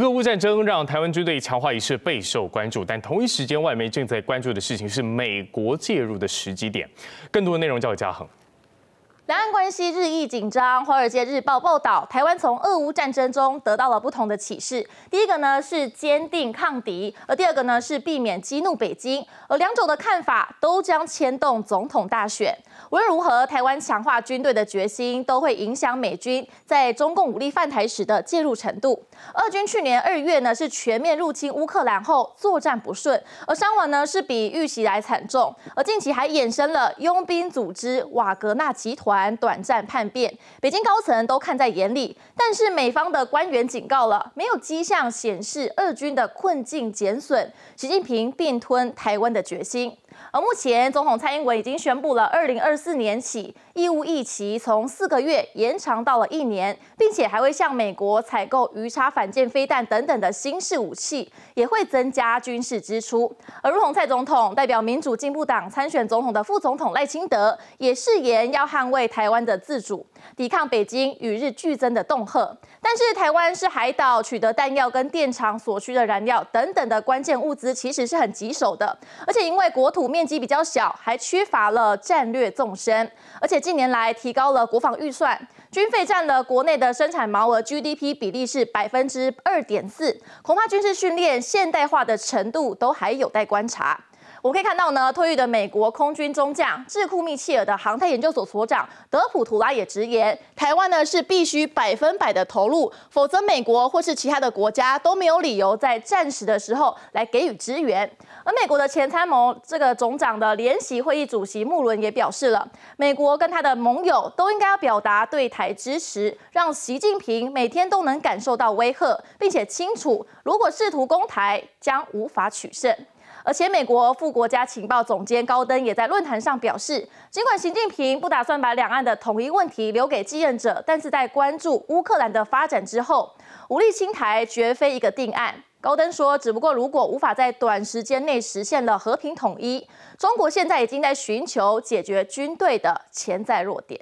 俄乌战争让台湾军队强化一事备受关注，但同一时间，外媒正在关注的事情是美国介入的时机点。更多的内容交给嘉恒。两岸关系日益紧张。华尔街日报报道，台湾从俄乌战争中得到了不同的启示。第一个呢是坚定抗敌，而第二个呢是避免激怒北京。而两种的看法都将牵动总统大选。无论如何，台湾强化军队的决心都会影响美军在中共武力犯台时的介入程度。俄军去年二月呢是全面入侵乌克兰后作战不顺，而伤亡呢是比预期来惨重。而近期还衍生了佣兵组织瓦格纳集团。短暂叛变，北京高层都看在眼里，但是美方的官员警告了，没有迹象显示俄军的困境减损习近平并吞台湾的决心。而目前，总统蔡英文已经宣布了，二零二四年起，义务疫期从四个月延长到了一年，并且还会向美国采购鱼叉反舰飞弹等等的新式武器，也会增加军事支出。而如同蔡总统代表民主进步党参选总统的副总统赖清德，也誓言要捍卫台湾的自主，抵抗北京与日俱增的恫吓。但是，台湾是海岛，取得弹药跟电厂所需的燃料等等的关键物资，其实是很棘手的。而且因为国土，面积比较小，还缺乏了战略纵深，而且近年来提高了国防预算，军费占了国内的生产毛额 GDP 比例是百分之二点四，恐怕军事训练现代化的程度都还有待观察。我们可以看到呢，退役的美国空军中将、智库密切尔的航太研究所所长德普图拉也直言，台湾呢是必须百分百的投入，否则美国或是其他的国家都没有理由在战时的时候来给予支援。而美国的前参谋这个总长的联席会议主席穆伦也表示了，美国跟他的盟友都应该要表达对台支持，让习近平每天都能感受到威吓，并且清楚如果试图攻台将无法取胜。而且，美国副国家情报总监高登也在论坛上表示，尽管习近平不打算把两岸的统一问题留给继任者，但是在关注乌克兰的发展之后，武力清台绝非一个定案。高登说，只不过如果无法在短时间内实现了和平统一，中国现在已经在寻求解决军队的潜在弱点。